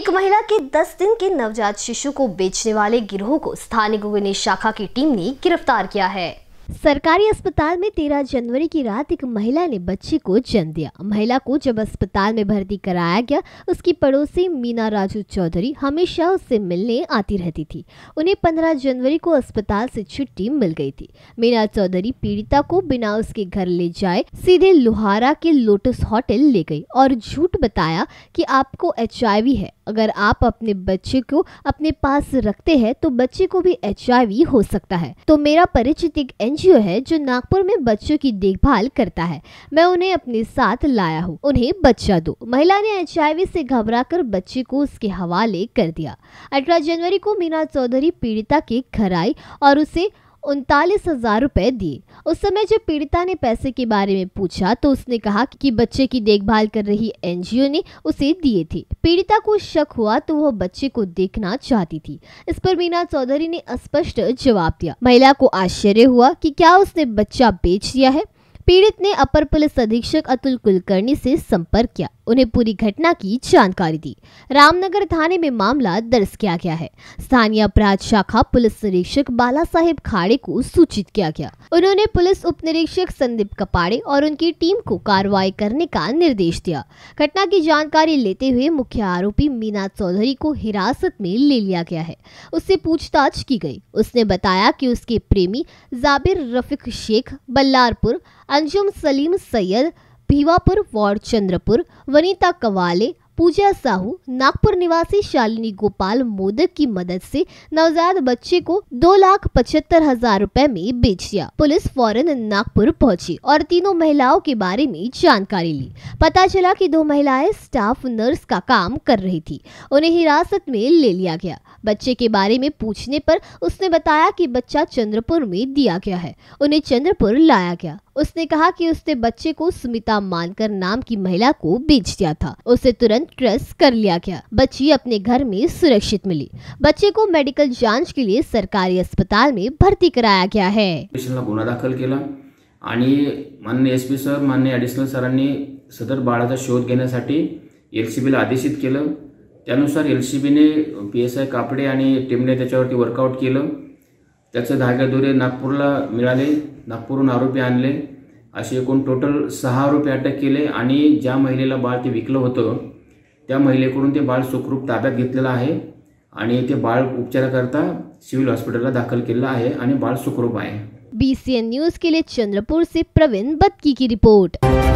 एक महिला के 10 दिन के नवजात शिशु को बेचने वाले गिरोह को स्थानीय गुगनी शाखा की टीम ने गिरफ्तार किया है सरकारी अस्पताल में 13 जनवरी की रात एक महिला ने बच्चे को जन्म दिया महिला को जब अस्पताल में भर्ती कराया गया उसकी पड़ोसी मीना राजू चौधरी हमेशा उससे मिलने आती रहती थी उन्हें 15 जनवरी को अस्पताल से छुट्टी मिल गई थी मीना चौधरी पीड़िता को बिना उसके घर ले जाए सीधे लोहारा के लोटस होटल ले गई और झूठ बताया की आपको एच है अगर आप अपने बच्चे को अपने पास रखते हैं तो बच्चे को भी एच हो सकता है तो मेरा परिचित एक एन एनजीओ है जो नागपुर में बच्चों की देखभाल करता है मैं उन्हें अपने साथ लाया हूँ उन्हें बच्चा दो महिला ने एच से घबराकर बच्चे को उसके हवाले कर दिया अठारह जनवरी को मीना चौधरी पीड़िता के घर आई और उसे उनतालीस हज़ार रूपए दिए उस समय जब पीड़िता ने पैसे के बारे में पूछा तो उसने कहा कि बच्चे की देखभाल कर रही एनजीओ ने उसे दिए थे पीड़िता को शक हुआ तो वह बच्चे को देखना चाहती थी इस पर मीना चौधरी ने स्पष्ट जवाब दिया महिला को आश्चर्य हुआ कि क्या उसने बच्चा बेच दिया है पीड़ित ने अपर पुलिस अधीक्षक अतुल कुलकर्णी से संपर्क किया उन्हें पूरी घटना की जानकारी दी रामनगर थाने में मामला दर्ज किया गया है स्थानीय अपराध शाखा पुलिस निरीक्षक बाला साहेब खाड़े को सूचित किया गया उन्होंने पुलिस उप निरीक्षक संदीप कपाड़े और उनकी टीम को कार्रवाई करने का निर्देश दिया घटना की जानकारी लेते हुए मुख्य आरोपी मीना चौधरी को हिरासत में ले लिया गया है उससे पूछताछ की गई उसने बताया कि उसके प्रेमी जाबिर रफीक शेख बल्लारपुर अंजुम सलीम सैयद भीवापुर वार्ड चंद्रपुर वनीता कवाले पूजा साहू नागपुर निवासी शालिनी गोपाल मोदक की मदद से नवजात बच्चे को दो लाख पचहत्तर हजार रूपए में बेच दिया पुलिस फौरन नागपुर पहुंची और तीनों महिलाओं के बारे में जानकारी ली पता चला कि दो महिलाएं स्टाफ नर्स का काम कर रही थी उन्हें हिरासत में ले लिया गया बच्चे के बारे में पूछने पर उसने बताया कि बच्चा चंद्रपुर में दिया गया है उन्हें चंद्रपुर लाया गया उसने कहा कि उसने बच्चे को सुमिता मानकर नाम की महिला को बेच दिया था उसे तुरंत ट्रेस कर लिया गया बच्ची अपने घर में सुरक्षित मिली बच्चे को मेडिकल जांच के लिए सरकारी अस्पताल में भर्ती कराया गया है गुना दाखिल एस पी सर मान्य सदर बाढ़ शोध घे एल सी बी आदेशित एल सी ने P S I Kapde team ने वर्कआउट किया त्याचे धागे दोरे नागपूरला मिळाले नागपूरहून आरोपी आणले असे एकूण टोटल सहा आरोपी अटक केले आणि ज्या महिलेला बाळ ते विकलं होतं त्या महिलेकडून ते बाळ सुखरूप ताब्यात घेतलेलं आहे आणि ते बाळ उपचाराकरता सिव्हिल हॉस्पिटलला दाखल केलेलं आहे आणि बाळ सुखरूप आहे बी सी एन न्यूज केले चंद्रपूरचे प्रवीण बत्की की रिपोर्ट